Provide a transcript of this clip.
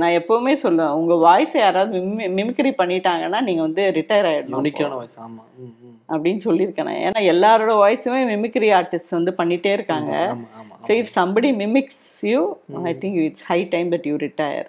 நான் எப்பவுமே சொல்லுவேன் உங்க வாய்ஸ் யாராவது மிமிக்ரி பண்ணிட்டாங்கன்னா நீங்க வந்து ரிட்டையர் ஆயிடணும் வாய்ஸ் ஆமா அப்படின்னு சொல்லியிருக்கேன் ஏன்னா எல்லாரோட வாய்ஸுமே மிமிக்ரி ஆர்டிஸ்ட் வந்து பண்ணிட்டே இருக்காங்க so if somebody mimics you I think it's high time that you retire